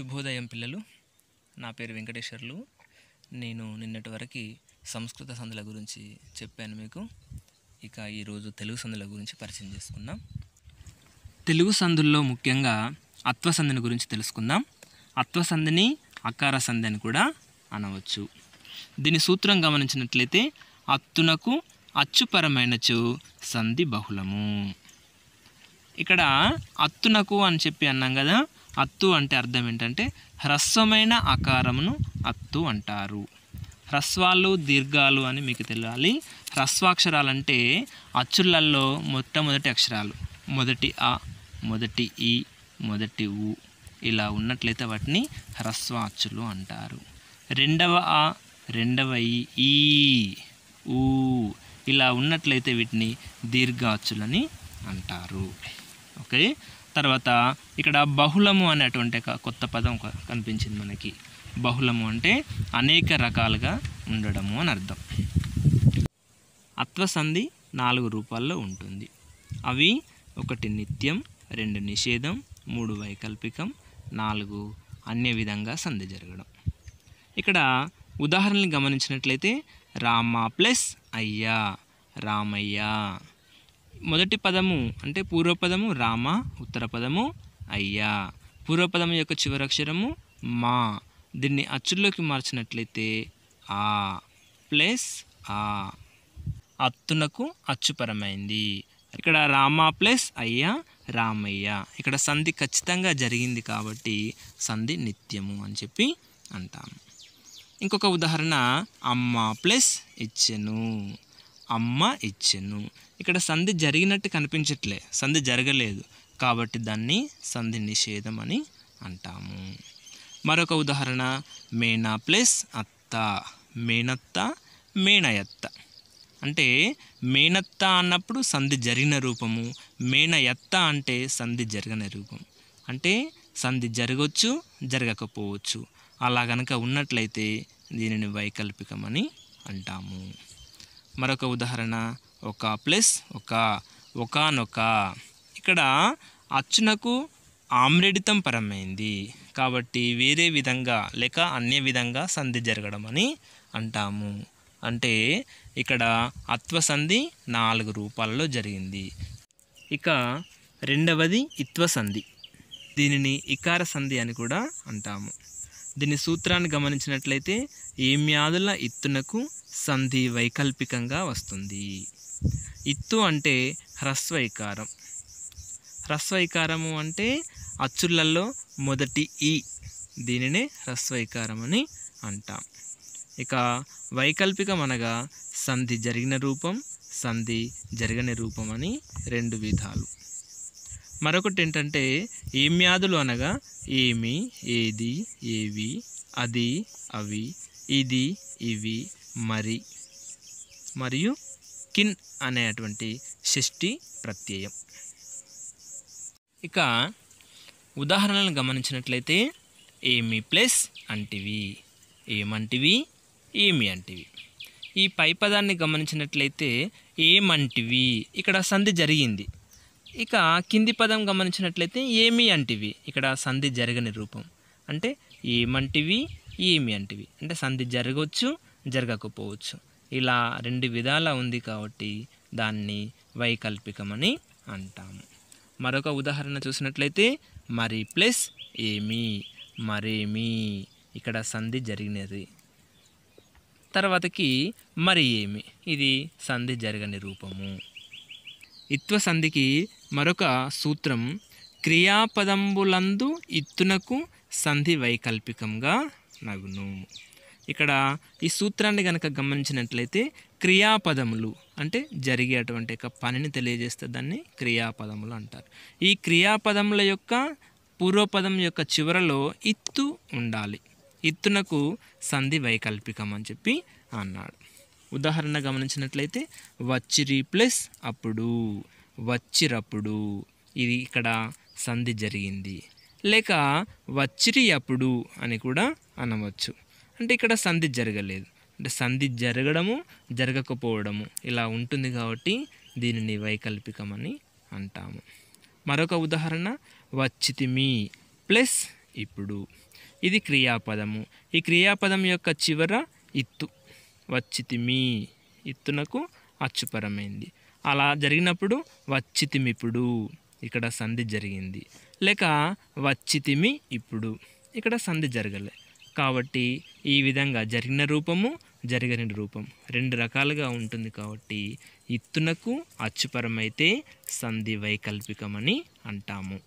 శుభోదయం పిల్లలు నా పేరు వెంకటేశ్వర్లు నేను నిన్నటి వరకు సంస్కృత సందుల గురించి చెప్పాను మీకు ఇక ఈరోజు తెలుగు సందుల గురించి పరిచయం చేసుకుందాం తెలుగు సందుల్లో ముఖ్యంగా అత్వసంధిని గురించి తెలుసుకుందాం అత్వసంధిని అకార సంధి అని కూడా అనవచ్చు దీని సూత్రం గమనించినట్లయితే అత్తునకు అచ్చుపరమైనచు సంధి బహుళము ఇక్కడ అత్తునకు అని చెప్పి అన్నాం కదా అత్తు అంటే అర్థం ఏంటంటే హ్రస్వమైన ఆకారమును అత్తు అంటారు హ్రస్వాలు దీర్ఘాలు అని మీకు తెలియాలి హ్రస్వాక్షరాలు అంటే అచ్చులల్లో మొట్టమొదటి అక్షరాలు మొదటి ఆ మొదటి ఈ మొదటి ఉ ఇలా ఉన్నట్లయితే వాటిని హ్రస్వ అచ్చులు అంటారు రెండవ ఆ రెండవ ఈ ఊ ఇలా ఉన్నట్లయితే వీటిని దీర్ఘాచులని అంటారు ఓకే తర్వాత ఇక్కడ బహుళము అనేటువంటి ఒక కొత్త పదం కనిపించింది మనకి బహుళము అంటే అనేక రకాలుగా ఉండడము అని అర్థం అత్వసంధి నాలుగు రూపాల్లో ఉంటుంది అవి ఒకటి నిత్యం రెండు నిషేధం మూడు వైకల్పికం నాలుగు అన్య విధంగా సంధి జరగడం ఇక్కడ ఉదాహరణలు గమనించినట్లయితే రామ ప్లస్ అయ్యా రామయ్య మొదటి పదము అంటే పూర్వపదము రామ ఉత్తర పదము అయ్యా పూర్వపదము యొక్క చివరక్షరము మా దీన్ని అచ్చుల్లోకి మార్చినట్లయితే ఆ ప్లస్ ఆ అత్తునకు అచ్చుపరమైంది ఇక్కడ రామ ప్లస్ అయ్యా రామయ్య ఇక్కడ సంధి ఖచ్చితంగా జరిగింది కాబట్టి సంధి నిత్యము అని చెప్పి అంటాను ఇంకొక ఉదాహరణ అమ్మ ప్లస్ ఇచ్చెను అమ్మ ఇచ్చెను ఇక్కడ సంధి జరిగినట్టు కనిపించట్లే సంధి జరగలేదు కాబట్టి దాన్ని సంధి నిషేధం అని అంటాము మరొక ఉదాహరణ మేనా ప్లస్ అత్త మేనత్త మేనయత్త అంటే మేనత్త అన్నప్పుడు సంధి జరిగిన రూపము మేనయత్త అంటే సంధి జరగని రూపం అంటే సంధి జరగవచ్చు జరగకపోవచ్చు అలా గనక ఉన్నట్లయితే దీనిని వైకల్పికమని అంటాము మరొక ఉదాహరణ ఒక ప్లస్ ఒక ఒకనొక ఇక్కడ అచ్చునకు ఆమ్రేడితం పరమైంది కాబట్టి వేరే విధంగా లేక అన్య విధంగా సంధి జరగడం అని అంటాము అంటే ఇక్కడ అత్వసంధి నాలుగు రూపాలలో జరిగింది ఇక రెండవది ఇత్వసంధి దీనిని ఇకార సంధి అని కూడా అంటాము దీని సూత్రాన్ని గమనించినట్లయితే ఏమ్యాదుల ఇత్తునకు సంధి వైకల్పికంగా వస్తుంది ఇత్తు అంటే హ్రస్వైకారం హ్రస్వైకారము అంటే అచ్చుళ్ళల్లో మొదటి ఈ దీనినే హ్రస్వైకారం అని అంటాం ఇక వైకల్పికం అనగా సంధి జరిగిన రూపం సంధి జరగని రూపం అని రెండు విధాలు మరొకటి ఏంటంటే ఏమ్యాదులు అనగా ఏమి ఏది ఏవి అది అవి ఇది ఇవి మరి మరియు కిన్ అనేటువంటి షష్ఠి ప్రత్యయం ఇక ఉదాహరణలను గమనించినట్లయితే ఏమి ప్లస్ అంటివి ఏమంటివి ఏమి అంటివి ఈ పై పదాన్ని గమనించినట్లయితే ఏమంటివి ఇక్కడ సంధి జరిగింది ఇక కింది పదం గమనించినట్లయితే ఏమి అంటివి ఇక్కడ సంధి జరగని రూపం అంటే ఏమంటివి ఏమి అంటివి అంటే సంధి జరగవచ్చు జరగకపోవచ్చు ఇలా రెండు విధాల ఉంది కాబట్టి దాన్ని వైకల్పికమని అంటాము మరొక ఉదాహరణ చూసినట్లయితే మరి ప్లస్ ఏమి మరేమి ఇక్కడ సంధి జరిగినది తర్వాతకి మరి ఏమి ఇది సంధి జరగని రూపము ఇత్వ సంధికి మరొక సూత్రం క్రియాపదంబులందు ఇత్తునకు సంధి వైకల్పికంగా నగును ఇక్కడ ఈ సూత్రాన్ని కనుక గమనించినట్లయితే క్రియాపదములు అంటే జరిగేటువంటి యొక్క పనిని తెలియజేస్తే దాన్ని క్రియాపదములు అంటారు ఈ క్రియాపదముల యొక్క పూర్వపదం యొక్క చివరలో ఇత్తు ఉండాలి ఇత్తునకు సంధి వైకల్పికం అని చెప్పి అన్నాడు ఉదాహరణ గమనించినట్లయితే వచ్చిరి ప్లస్ అప్పుడు వచ్చిరప్పుడు ఇది ఇక్కడ సంధి జరిగింది లేక వచ్చిరి అప్పుడు అని కూడా అనవచ్చు అంటే ఇక్కడ సంధి జరగలేదు అంటే సంధి జరగడము జరగకపోవడము ఇలా ఉంటుంది కాబట్టి దీనిని వైకల్పికమని అంటాము మరొక ఉదాహరణ వచ్చితిమి ప్లస్ ఇప్పుడు ఇది క్రియాపదము ఈ క్రియాపదం యొక్క చివర ఇత్తు వచ్చితిమి ఇత్తునకు అచ్చుపరమైంది అలా జరిగినప్పుడు వచ్చితిమిప్పుడు ఇక్కడ సంధి జరిగింది లేక వచ్చితిమి ఇప్పుడు ఇక్కడ సంధి జరగలే కాబట్టి ఈ విధంగా జరిగిన రూపము జరగని రూపం రెండు రకాలుగా ఉంటుంది కాబట్టి ఇత్తునకు అచ్చుపరమైతే సంధి వైకల్పికమని అంటాము